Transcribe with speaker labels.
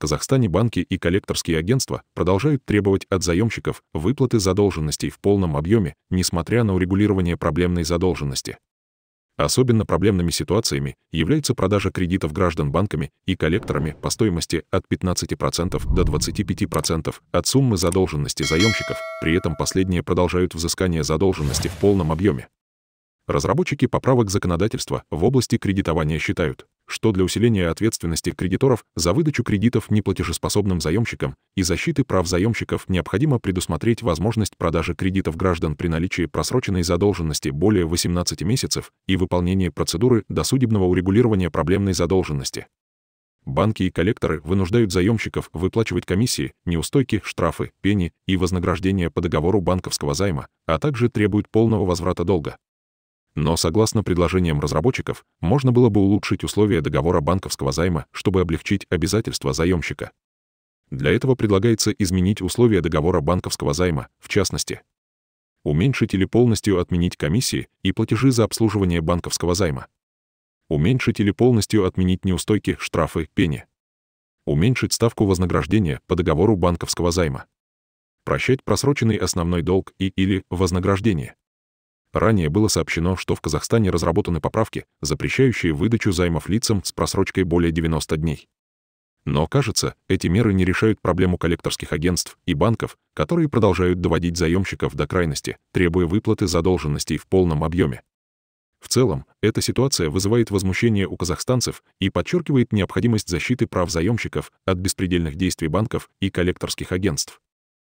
Speaker 1: Казахстане банки и коллекторские агентства продолжают требовать от заемщиков выплаты задолженностей в полном объеме, несмотря на урегулирование проблемной задолженности. Особенно проблемными ситуациями является продажа кредитов граждан банками и коллекторами по стоимости от 15% до 25% от суммы задолженности заемщиков, при этом последние продолжают взыскание задолженности в полном объеме. Разработчики поправок законодательства в области кредитования считают, что для усиления ответственности кредиторов за выдачу кредитов неплатежеспособным заемщикам и защиты прав заемщиков необходимо предусмотреть возможность продажи кредитов граждан при наличии просроченной задолженности более 18 месяцев и выполнение процедуры досудебного урегулирования проблемной задолженности. Банки и коллекторы вынуждают заемщиков выплачивать комиссии, неустойки, штрафы, пени и вознаграждения по договору банковского займа, а также требуют полного возврата долга. Но согласно предложениям разработчиков, можно было бы улучшить условия договора банковского займа, чтобы облегчить обязательства заемщика. Для этого предлагается изменить условия договора банковского займа, в частности, уменьшить или полностью отменить комиссии и платежи за обслуживание банковского займа, уменьшить или полностью отменить неустойки, штрафы, пени, уменьшить ставку вознаграждения по договору банковского займа, прощать просроченный основной долг и или вознаграждение, Ранее было сообщено, что в Казахстане разработаны поправки, запрещающие выдачу займов лицам с просрочкой более 90 дней. Но, кажется, эти меры не решают проблему коллекторских агентств и банков, которые продолжают доводить заемщиков до крайности, требуя выплаты задолженностей в полном объеме. В целом, эта ситуация вызывает возмущение у казахстанцев и подчеркивает необходимость защиты прав заемщиков от беспредельных действий банков и коллекторских агентств.